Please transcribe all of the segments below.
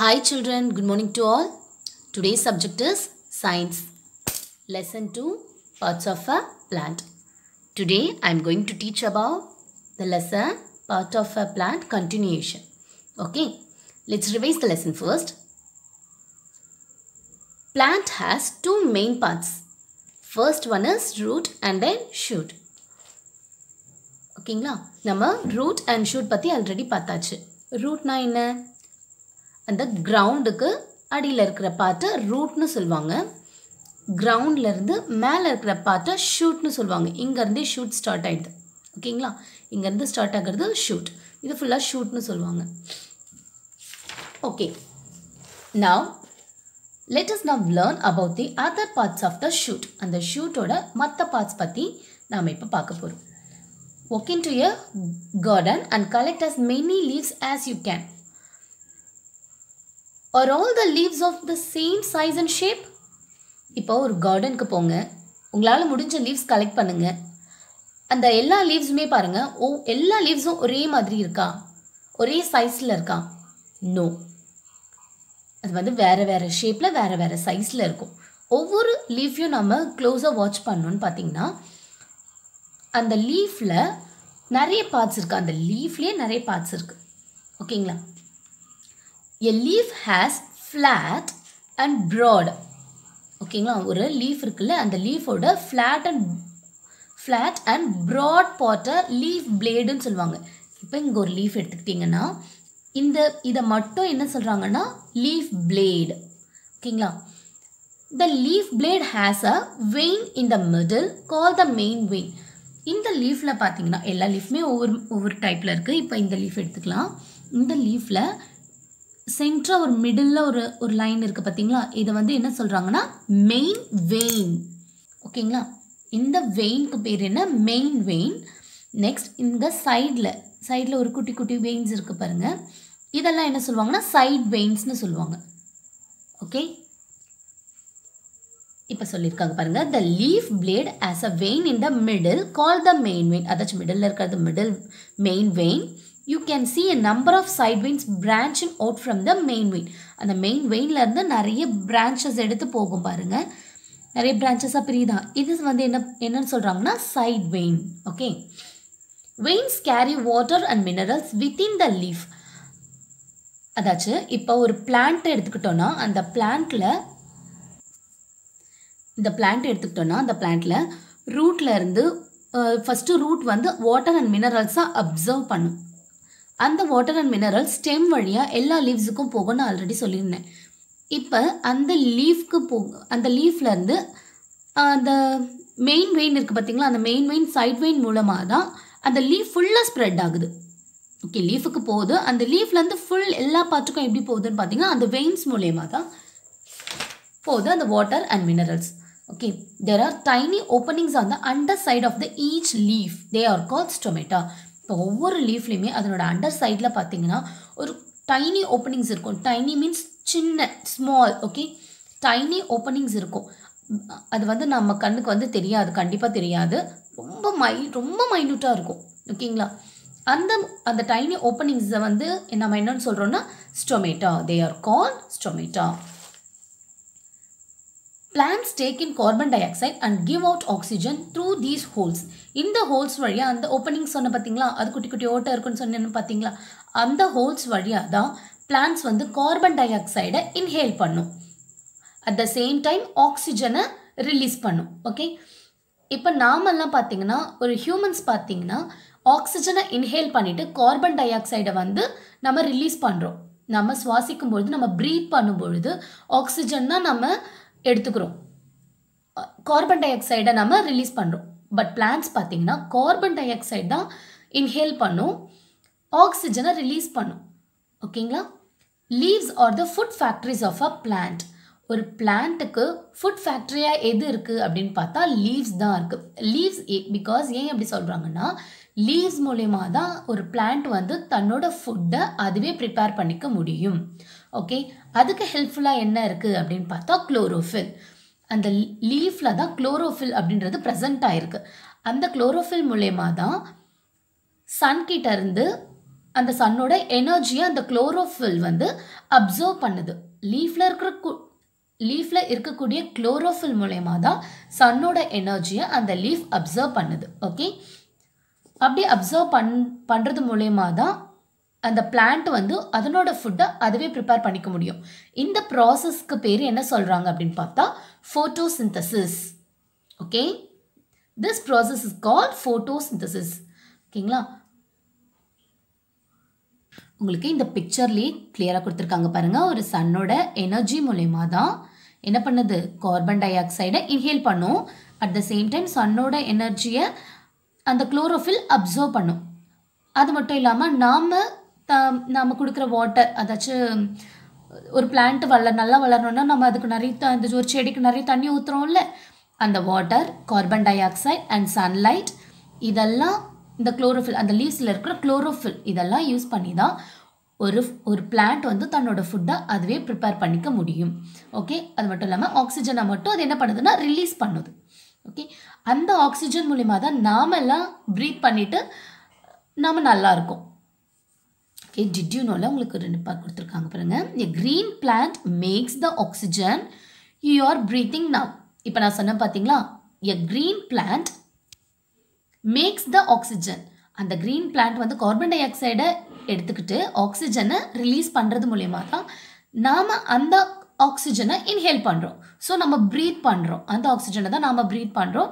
Hi children, good morning to all. Today's subject is science. Lesson 2, parts of a plant. Today I am going to teach about the lesson part of a plant continuation. Okay, let's revise the lesson first. Plant has two main parts. First one is root and then shoot. ஓகேங்களா root and shoot pati already already Root ரூட்னா என்ன அந்த கிரவுண்டுக்கு அடியில் இருக்கிற பாட்டை ரூட்னு சொல்லுவாங்க கிரவுண்ட்லேருந்து மேலே இருக்கிற பாட்டை ஷூட்னு சொல்லுவாங்க இங்கேருந்தே ஷூட் ஸ்டார்ட் ஆகிடுது ஓகேங்களா இங்கேருந்து ஸ்டார்ட் ஆகிறது ஷூட் இது ஃபுல்லாக ஷூட்னு சொல்லுவாங்க okay now let us now learn about the other parts of the shoot அந்த ஷூட்டோட மற்ற பார்ட்ஸ் பற்றி நாம் இப்போ பார்க்க போகிறோம் go in to your garden and collect as many leaves as you can or all the leaves of the same size and shape இப்போ ஒரு கார்டனுக்கு போங்க உங்களால் முடிஞ்ச லீவ்ஸ் கலெக்ட் பண்ணுங்கள் அந்த எல்லா லீவ்ஸுமே பாருங்கள் ஓ எல்லா லீவ்ஸும் ஒரே மாதிரி இருக்கா ஒரே சைஸில் இருக்கா நோ அது வந்து வேறு வேறு ஷேப்பில் வேறு வேறு சைஸில் இருக்கும் ஒவ்வொரு லீஃபையும் நம்ம க்ளோஸாக வாட்ச் பண்ணோன்னு பார்த்தீங்கன்னா அந்த லீஃபில் நிறைய பார்ட்ஸ் இருக்குது அந்த லீஃப்லேயே நிறைய பார்ட்ஸ் இருக்குது ஓகேங்களா a leaf has flat and broad ஓகேங்களா ஒரு லீஃப் இருக்குல்ல அந்த லீஃபோட flat and flat and broad பாட்டை லீஃப் பிளேடுன்னு சொல்லுவாங்க இப்போ இங்கே ஒரு லீஃப் எடுத்துக்கிட்டிங்கன்னா இந்த இதை மட்டும் என்ன சொல்கிறாங்கன்னா லீஃப் பிளேடு ஓகேங்களா the leaf blade has a vein in the middle call the main vein இந்த லீஃபில் பார்த்தீங்கன்னா எல்லா லீஃப்மே ஒவ்வொரு ஒவ்வொரு டைப்பில் இருக்குது இப்போ இந்த லீஃப் எடுத்துக்கலாம் இந்த லீஃபில் சென்ட்ரா ஒரு மிடில் ஒரு ஒரு லைன் இருக்குது பார்த்தீங்களா இதை வந்து என்ன சொல்கிறாங்கன்னா மெயின் வெயின் ஓகேங்களா இந்த வெயின்க்கு பேர் என்ன மெயின் வெயின் நெக்ஸ்ட் இந்த சைடில் சைடில் ஒரு குட்டி குட்டி வெயின்ஸ் இருக்குது பாருங்க இதெல்லாம் என்ன சொல்லுவாங்கன்னா சைட் வெயின்ஸ்னு சொல்லுவாங்க ஓகே இப்போ சொல்லியிருக்காங்க பாருங்கள் the leaf blade as a vein in the middle call the main vein அதாச்சும் மிடில் இருக்கிறது middle main vein you can see a number of side veins branching out from the main vein அந்த main வெயின்லேருந்து நிறைய branches எடுத்து போகும் பாருங்கள் நிறைய பிரான்ச்சஸாக பிரியுதான் இது வந்து என்ன என்னன்னு சொல்கிறாங்கன்னா side vein okay veins carry water and minerals within the leaf அதாச்சு இப்போ ஒரு பிளான்ட் எடுத்துக்கிட்டோன்னா அந்த பிளான்ட்டில் இந்த பிளான்ட் எடுத்துக்கிட்டோன்னா அந்த பிளான்ட்டில் ரூட்லேருந்து ஃபஸ்ட்டு ரூட் வந்து வாட்டர் அண்ட் மினரல்ஸாக அப்சர்வ் பண்ணும் அந்த வாட்டர் அண்ட் மினரல் ஸ்டெம் வழியாக எல்லா லீவ்ஸுக்கும் போகும் நான் ஆல்ரெடி சொல்லியிருந்தேன் இப்போ அந்த லீஃப்க்கு போ அந்த லீஃப்லேருந்து அந்த மெயின் வெயின் இருக்குது பார்த்தீங்களா அந்த மெயின் வெயின் சைட் வெயின் மூலமாக தான் அந்த லீஃப் ஃபுல்லாக ஸ்ப்ரெட் ஆகுது ஓகே லீஃபுக்கு போகுது அந்த லீஃப்லேருந்து ஃபுல் எல்லா பார்ட்டுக்கும் எப்படி போகுதுன்னு பார்த்தீங்கன்னா அந்த வெயின்ஸ் மூலயமா தான் போகுது அந்த water and minerals okay there are tiny openings on the under side of the each leaf they are called stomata இப்போ ஒவ்வொரு லீஃப்லேயுமே அதனோட அண்டர் சைடில் பார்த்தீங்கன்னா ஒரு டைனி ஓப்பனிங்ஸ் இருக்கும் டைனி மீன்ஸ் சின்ன ஸ்மால் ஓகே டைனி ஓப்பனிங்ஸ் இருக்கும் அது வந்து நம்ம கண்ணுக்கு வந்து தெரியாது கண்டிப்பாக தெரியாது ரொம்ப மை ரொம்ப மைன்யூட்டாக இருக்கும் ஓகேங்களா அந்த அந்த டைனி ஓப்பனிங்ஸை வந்து நம்ம என்னென்னு சொல்கிறோன்னா stomata they are call stomata take in carbon dioxide and give out oxygen through these holes இந்த ஹோல்ஸ் வழியாக அந்த ஓப்பனிங் சொன்ன பார்த்தீங்களா அது குட்டி குட்டி ஓட்டம் இருக்குன்னு சொன்னேன்னு பார்த்தீங்களா அந்த ஹோல்ஸ் வழியாக தான் பிளான்ஸ் வந்து கார்பன் டை ஆக்சைடை இன்ஹேல் பண்ணும் அட் த சேம் டைம் ஆக்சிஜனை ரிலீஸ் பண்ணும் ஓகே இப்போ நாமெல்லாம் பார்த்தீங்கன்னா ஒரு ஹியூமன்ஸ் பார்த்தீங்கன்னா ஆக்சிஜனை இன்ஹேல் பண்ணிவிட்டு கார்பன் டை ஆக்சைடை வந்து நம்ம ரிலீஸ் பண்ணுறோம் நம்ம சுவாசிக்கும் பொழுது நம்ம ப்ரீத் பண்ணும் பொழுது ஆக்சிஜன்னா நம்ம எடுத்துக்கிறோம் கார்பன் டை ஆக்சைடை நம்ம ரிலீஸ் பண்ணுறோம் பட் பிளான்ஸ் பார்த்திங்கன்னா கார்பன் டை ஆக்சைடு தான் இன்ஹேல் பண்ணும் ஆக்சிஜனை ரிலீஸ் பண்ணும் ஓகேங்களா leaves are the food factories of a plant ஒரு பிளான்ட்டுக்கு ஃபுட் ஃபேக்ட்ரியாக எது இருக்குது அப்படின்னு பார்த்தா லீவ்ஸ் தான் இருக்குது லீவ்ஸ் ஏ பிகாஸ் ஏன் எப்படி சொல்கிறாங்கன்னா லீவ்ஸ் மூலயமா தான் ஒரு பிளான்ட் வந்து தன்னோட ஃபுட்டை அதுவே ப்ரிப்பேர் பண்ணிக்க முடியும் ஓகே அதுக்கு ஹெல்ப்ஃபுல்லாக என்ன இருக்குது அப்படின்னு பார்த்தா குளோரோஃபில் அந்த லீஃபில் தான் குளோரோஃபில் அப்படின்றது ப்ரெசண்ட் ஆகிருக்கு அந்த குளோரோஃபில் மூலயமா தான் சன்கிட்ட இருந்து அந்த சன்னோட எனர்ஜியை அந்த குளோரோஃபில் வந்து அப்சர்வ் பண்ணுது லீஃபில் இருக்கிற கு லீஃபில் இருக்கக்கூடிய குளோரோஃபில் மூலயமா தான் சன்னோட எனர்ஜியை அந்த லீஃப் அப்சர்வ் பண்ணுது ஓகே அப்படி அப்சர்வ் பண் பண்ணுறது மூலயமா தான் அந்த பிளான்ட் வந்து அதனோட ஃபுட்டை அதுவே ப்ரிப்பேர் பண்ணிக்க முடியும் இந்த ப்ராசஸ்க்கு பேர் என்ன சொல்கிறாங்க அப்படின்னு பார்த்தா photosynthesis okay this process is call photosynthesis ஓகேங்களா உங்களுக்கு இந்த பிக்சர்லேயே கிளியராக கொடுத்துருக்காங்க பாருங்கள் ஒரு சன்னோட எனர்ஜி மூலயமா தான் என்ன பண்ணுது கார்பன் டை ஆக்சைடை இன்ஹேல் பண்ணும் அட் த சேம் டைம் சன்னோட எனர்ஜியை அந்த குளோரோஃபில் அப்சர்வ் பண்ணும் அது மட்டும் இல்லாமல் நாம் நம்ம கொடுக்குற வாட்டர் அதாச்சும் ஒரு பிளான்ட் வள நல்லா வளரணும்னா நம்ம அதுக்கு நிறைய த அந்த ஒரு செடிக்கு நிறைய தண்ணி ஊற்றுறோம்ல அந்த water carbon dioxide and sunlight இதெல்லாம் இந்த குளோரோஃபில் அந்த லீவ்ஸில் இருக்கிற குளோரோஃபில் இதெல்லாம் யூஸ் பண்ணி தான் ஒரு ஒரு பிளான்ட் வந்து தன்னோட ஃபுட்டை அதுவே ப்ரிப்பேர் பண்ணிக்க முடியும் ஓகே அது மட்டும் இல்லாமல் ஆக்சிஜனை மட்டும் அது என்ன பண்ணுதுன்னா ரிலீஸ் பண்ணுது ஓகே அந்த ஆக்சிஜன் மூலிமா தான் நாமெல்லாம் ப்ரீத் பண்ணிவிட்டு நாம் நல்லா இருக்கோம் ஓகே டிட்யூனோவில் உங்களுக்கு ரெண்டு பார்க் கொடுத்துருக்காங்க பாருங்கள் a green plant makes the oxygen you are breathing now இப்போ நான் சொன்னேன் பார்த்தீங்களா a green plant makes the oxygen அந்த க்ரீன் பிளான்ட் வந்து கார்பன் டை ஆக்சைடை எடுத்துக்கிட்டு ஆக்சிஜனை ரிலீஸ் பண்ணுறது மூலயமா தான் நாம் அந்த ஆக்சிஜனை இன்ஹேல் பண்ணுறோம் ஸோ நம்ம ப்ரீத் பண்ணுறோம் அந்த ஆக்சிஜனை தான் நாம் ப்ரீத் பண்ணுறோம்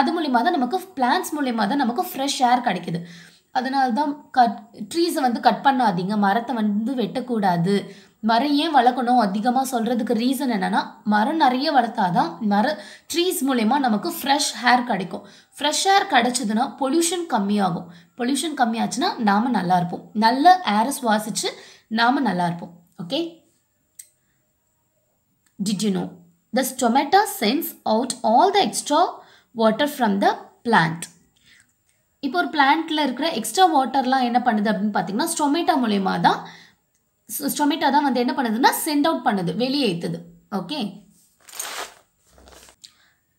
அது மூலயமா தான் நமக்கு பிளான்ஸ் மூலிமா தான் நமக்கு ஃப்ரெஷ் ஏர் கிடைக்குது அதனால தான் கட் ட்ரீஸை வந்து கட் பண்ணாதீங்க மரத்தை வந்து வெட்டக்கூடாது மரம் ஏன் வளர்க்கணும் அதிகமாக சொல்கிறதுக்கு ரீசன் என்னென்னா மரம் நிறைய வளர்த்தாதான் மர ட்ரீஸ் மூலயமா நமக்கு ஃப்ரெஷ் ஹேர் கிடைக்கும் ஃப்ரெஷ் ஹேர் கிடைச்சதுன்னா பொல்யூஷன் கம்மியாகும் பொல்யூஷன் கம்மியாச்சுன்னா நாம் நல்லா இருப்போம் நல்ல ஏரை சுவாசித்து நாம் நல்லா இருப்போம் okay did you know the stomata sends out all the extra water from the plant. இப்போ ஒரு பிளான்ட்டில் இருக்கிற எக்ஸ்ட்ரா வாட்டர்லாம் என்ன பண்ணுது அப்படின்னு பார்த்தீங்கன்னா ஸ்டொமேட்டா மூலயமா தான் ஸ்டொமேட்டோ தான் வந்து என்ன பண்ணுதுன்னா சென்ட் அவுட் பண்ணுது வெளியேற்றுது okay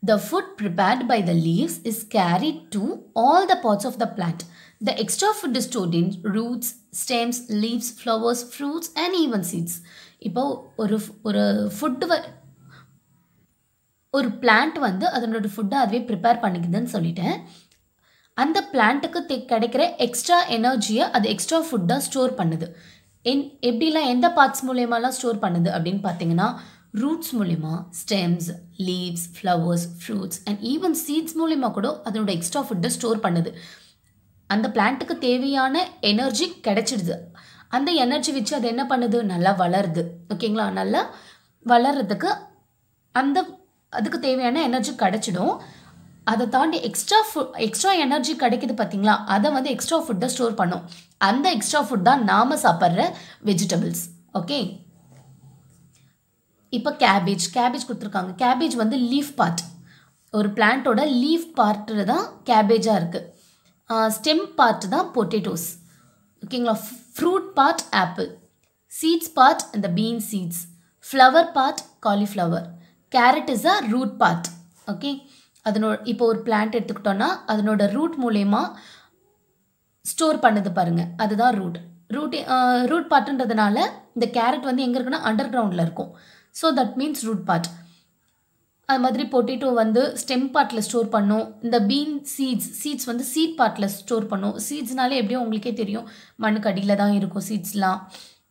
the food prepared by the leaves is carried to all the parts of the plant. The extra food is stored in roots, stems, leaves, flowers, fruits and even இப்போ ஒரு ஒரு food ஒரு plant வந்து அதனோட ஃபுட்டை அதுவே prepare பண்ணிக்குதுன்னு சொல்லிட்டேன் அந்த பிளான்ட்டுக்கு கிடைக்கிற எக்ஸ்ட்ரா எனர்ஜியை அது எக்ஸ்ட்ரா ஃபுட்டாக ஸ்டோர் பண்ணுது என் எப்படிலாம் எந்த பார்ட்ஸ் மூலயமாலாம் ஸ்டோர் பண்ணுது அப்படின்னு பார்த்தீங்கன்னா ரூட்ஸ் மூலிமா stems leaves flowers fruits and even seeds மூலிமா கூட அதனோட எக்ஸ்ட்ரா ஃபுட்டை ஸ்டோர் பண்ணுது அந்த பிளான்ட்டுக்கு தேவையான எனர்ஜி கிடைச்சிடுது அந்த எனர்ஜி வச்சு அது என்ன பண்ணுது நல்லா வளருது ஓகேங்களா நல்லா வளர்கிறதுக்கு அந்த அதுக்கு தேவையான எனர்ஜி கிடச்சிடும் அதை தாண்டி எக்ஸ்ட்ரா ஃபுட் எக்ஸ்ட்ரா எனர்ஜி கிடைக்குது பார்த்தீங்களா அதை வந்து எக்ஸ்ட்ரா ஃபுட்டை ஸ்டோர் பண்ணும் அந்த எக்ஸ்ட்ரா ஃபுட் தான் நாம் சாப்பிட்ற வெஜிடபிள்ஸ் ஓகே இப்போ கேபேஜ் கேபேஜ் கொடுத்துருக்காங்க கேபேஜ் வந்து லீஃப் பார்ட் ஒரு பிளான்ட்டோட லீஃப் பார்ட்டு தான் கேபேஜாக இருக்குது ஸ்டெம் பார்ட் தான் பொட்டேட்டோஸ் ஓகேங்களா fruit part apple seeds part இந்த bean seeds flower part cauliflower carrot is a root part okay அதனோட இப்போ ஒரு பிளான்ட் எடுத்துக்கிட்டோன்னா அதனோட ரூட் மூலயமா ஸ்டோர் பண்ணுது பாருங்கள் அதுதான் ரூட் ரூட் ரூட் பார்ட்டுன்றதுனால இந்த கேரட் வந்து எங்கே இருக்குன்னா அண்டர் கிரவுண்டில் இருக்கும் so that means root part அது மாதிரி பொட்டேட்டோ வந்து ஸ்டெம் பார்ட்டில் ஸ்டோர் பண்ணும் இந்த பீன் சீட்ஸ் சீட்ஸ் வந்து சீட் பார்ட்டில் ஸ்டோர் பண்ணும் சீட்ஸ்னாலே எப்படியும் உங்களுக்கே தெரியும் மண்ணுக்கு அடியில் தான் இருக்கும் சீட்ஸ்லாம்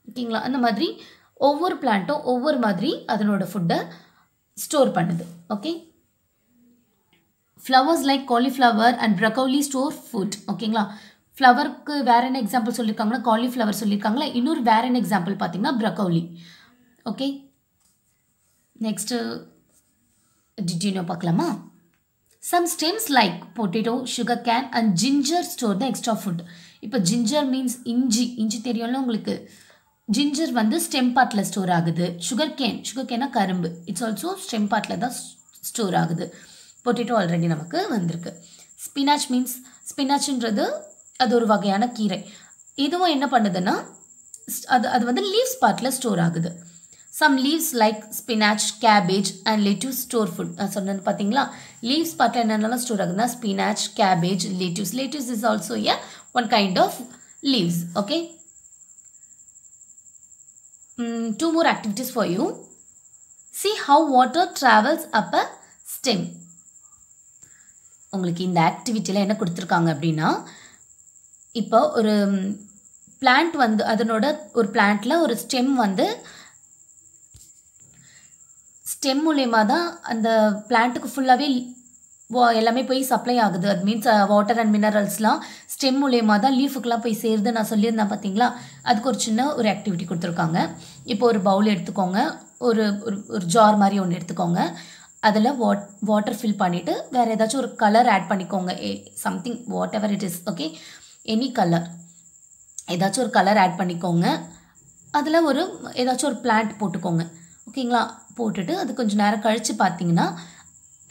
ஓகேங்களா அந்த மாதிரி ஒவ்வொரு பிளான்ட்டும் ஒவ்வொரு மாதிரி அதனோட ஃபுட்டை ஸ்டோர் பண்ணுது okay flowers like cauliflower and broccoli store food ஓகேங்களா ஃப்ளவருக்கு வேறு என்ன எக்ஸாம்பிள் சொல்லியிருக்காங்கன்னா காலிஃப்ளவர் சொல்லியிருக்காங்களா இன்னொரு வேற என்ன எக்ஸாம்பிள் பார்த்தீங்கன்னா ப்ரக்கௌலி ஓகே நெக்ஸ்ட்டு டிஜினோ பார்க்கலாமா some stems like potato sugar cane and ginger store தான் எக்ஸ்ட்ரா ஃபுட் இப்போ ஜிஞ்சர் மீன்ஸ் இஞ்சி இஞ்சி தெரியும்ல உங்களுக்கு ஜிஞ்சர் வந்து ஸ்டெம் பாட்டில் ஸ்டோர் ஆகுது சுகர் கேன் சுகர் கேனா கரும்பு இட்ஸ் ஆல்சோ ஸ்டெம் பாட்டில் தான் ஸ்டோர் ஆகுது பொட்டேட்டோ ஆல்ரெடி நமக்கு வந்திருக்கு ஸ்பினாச் மீன்ஸ் ஸ்பினாச்சுன்றது அது ஒரு வகையான கீரை இதுவும் என்ன பண்ணுதுன்னா அது அது வந்து லீவ்ஸ் பார்ட்டில் ஸ்டோர் ஆகுது some leaves like spinach cabbage and lettuce store food சொன்னது பார்த்தீங்களா லீவ்ஸ் பார்ட்டில் என்னென்னலாம் ஸ்டோர் ஆகுதுன்னா spinach cabbage lettuce lettuce is also a one kind of leaves okay two more activities for you see how water travels up a stem உங்களுக்கு இந்த ஆக்டிவிட்டியில் என்ன கொடுத்துருக்காங்க அப்படின்னா இப்போ ஒரு பிளான்ட் வந்து அதனோட ஒரு பிளான்ட்டில் ஒரு ஸ்டெம் வந்து ஸ்டெம் மூலயமா தான் அந்த பிளான்ட்டுக்கு ஃபுல்லாகவே எல்லாமே போய் சப்ளை ஆகுது அது மீன்ஸ் வாட்டர் அண்ட் மினரல்ஸ்லாம் ஸ்டெம் மூலயமா தான் லீஃபுக்கெலாம் போய் சேருது நான் சொல்லியிருந்தேன் பார்த்தீங்களா அதுக்கு ஒரு சின்ன ஒரு ஆக்டிவிட்டி கொடுத்துருக்காங்க இப்போ ஒரு பவுல் எடுத்துக்கோங்க ஒரு ஒரு ஜார் மாதிரி ஒன்று எடுத்துக்கோங்க அதில் வாட் வாட்டர் ஃபில் பண்ணிவிட்டு வேறு ஏதாச்சும் ஒரு கலர் ஆட் பண்ணிக்கோங்க a something whatever it is okay any colour ஏதாச்சும் ஒரு கலர் ஆட் பண்ணிக்கோங்க அதில் ஒரு ஏதாச்சும் ஒரு பிளான்ட் போட்டுக்கோங்க ஓகேங்களா போட்டுட்டு அது கொஞ்சம் நேரம் கழித்து பார்த்தீங்கன்னா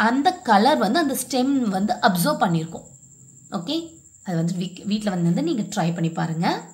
அந்த கலர் வந்து அந்த ஸ்டெம் வந்து அப்சர்வ் பண்ணியிருக்கோம் ஓகே அது வந்து வீக் வீட்டில் வந்து நீங்கள் ட்ரை பண்ணி பாருங்கள்